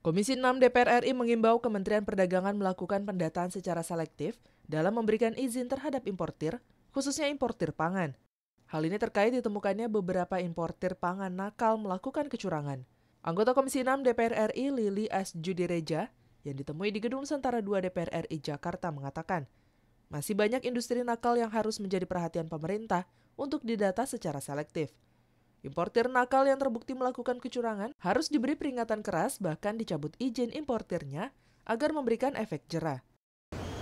Komisi 6 DPR RI mengimbau Kementerian Perdagangan melakukan pendataan secara selektif dalam memberikan izin terhadap importir, khususnya importir pangan. Hal ini terkait ditemukannya beberapa importir pangan nakal melakukan kecurangan. Anggota Komisi 6 DPR RI Lili S. Judireja yang ditemui di Gedung Sentara 2 DPR RI Jakarta mengatakan, masih banyak industri nakal yang harus menjadi perhatian pemerintah untuk didata secara selektif. Importir nakal yang terbukti melakukan kecurangan harus diberi peringatan keras bahkan dicabut izin importirnya agar memberikan efek jerah.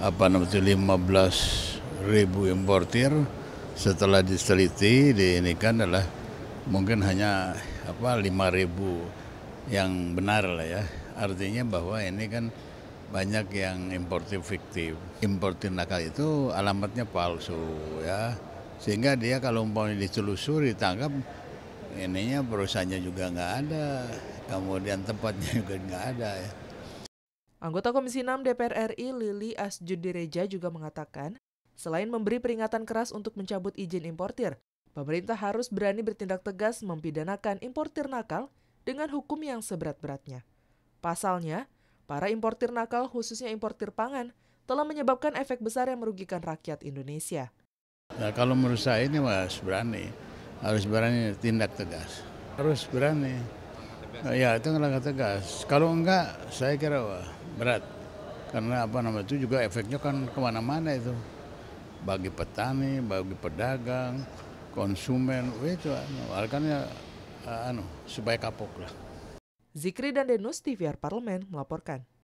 Apa namanya 15 ribu importir setelah diseliti di ini kan adalah mungkin hanya apa 5 ribu yang benar lah ya. Artinya bahwa ini kan banyak yang importir fiktif. Importir nakal itu alamatnya palsu ya. Sehingga dia kalau umpamanya ditelusuri ditangkap ininya perusahaannya juga nggak ada, kemudian tempatnya juga nggak ada ya. Anggota Komisi 6 DPR RI Lili Asjudireja juga mengatakan, selain memberi peringatan keras untuk mencabut izin importir, pemerintah harus berani bertindak tegas mempidanakan importir nakal dengan hukum yang seberat-beratnya. Pasalnya, para importir nakal khususnya importir pangan telah menyebabkan efek besar yang merugikan rakyat Indonesia. Nah, kalau menurut saya ini mas berani harus berani tindak tegas. Harus berani. Ya itu langkah tegas. Kalau enggak saya kira wah, berat. Karena apa namanya itu juga efeknya kan kemana-mana itu. Bagi petani, bagi pedagang, konsumen, itu anu, Alkannya, anu supaya kapok lah. Zikri dan Denus TVR Parlemen melaporkan.